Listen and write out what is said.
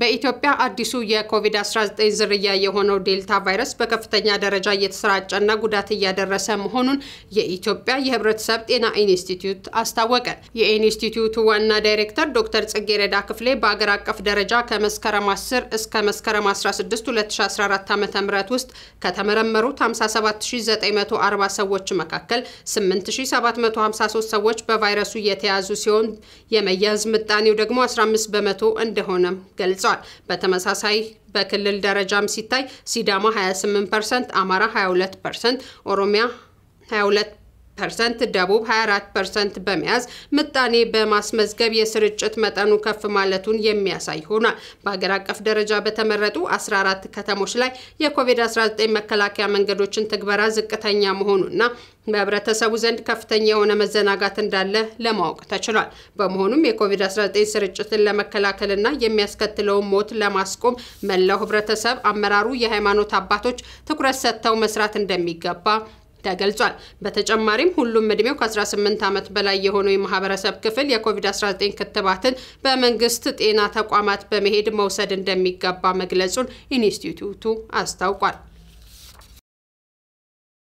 በኢትዮጵያ አዲሱ የኮቪድ-19 ዝርያ የሆነው ዴልታ ቫይረስ በከፍተኛ ደረጃ እየተሰራጨና ጉዳት እያደረሰ መሆኑን የኢትዮጵያ የሕብረተሰብ ጤና ኢንስቲትዩት አስታወቀ። የኢንስቲትዩቱ ዋና ዳይሬክተር ዶክተር ጽጌረዳ ክፍሌ በአገር አቀፍ ደረጃ ከመስከረም 10 እስከ መስከረም 16 2014 ዓ.ም ውስጥ ከተመረመሩት 57940 ሰዎች መካከል 8753 ሰዎች በቫይረሱ የተያዙ ሲሆን የመያዝ ምጣኔው ደግሞ 15 በመቶ እንደሆነም ገልጿል። ገልጸዋል። በተመሳሳይ በክልል ደረጃም ሲታይ ሲዳማ 28 ፐርሰንት፣ አማራ 22 ፐርሰንት፣ ኦሮሚያ 22 ፐርሰንት፣ ደቡብ 24 ፐርሰንት በመያዝ ምጣኔ በማስመዝገብ የስርጭት መጠኑ ከፍ ማለቱን የሚያሳይ ሆኗል። በሀገር አቀፍ ደረጃ በተመረጡ 14 ከተሞች ላይ የኮቪድ-19 መከላከያ መንገዶችን ትግበራ ዝቅተኛ መሆኑና በህብረተሰቡ ዘንድ ከፍተኛ የሆነ መዘናጋት እንዳለ ለማወቅ ተችሏል። በመሆኑም የኮቪድ-19 ስርጭትን ለመከላከልና የሚያስከትለውን ሞት ለማስቆም መላው ህብረተሰብ፣ አመራሩ፣ የሃይማኖት አባቶች ትኩረት ሰጥተው መስራት እንደሚገባ ተገልጿል። በተጨማሪም ሁሉም እድሜው ከ18 ዓመት በላይ የሆነው የማህበረሰብ ክፍል የኮቪድ-19 ክትባትን በመንግስት ጤና ተቋማት በመሄድ መውሰድ እንደሚገባ መግለጹን ኢንስቲትዩቱ አስታውቋል።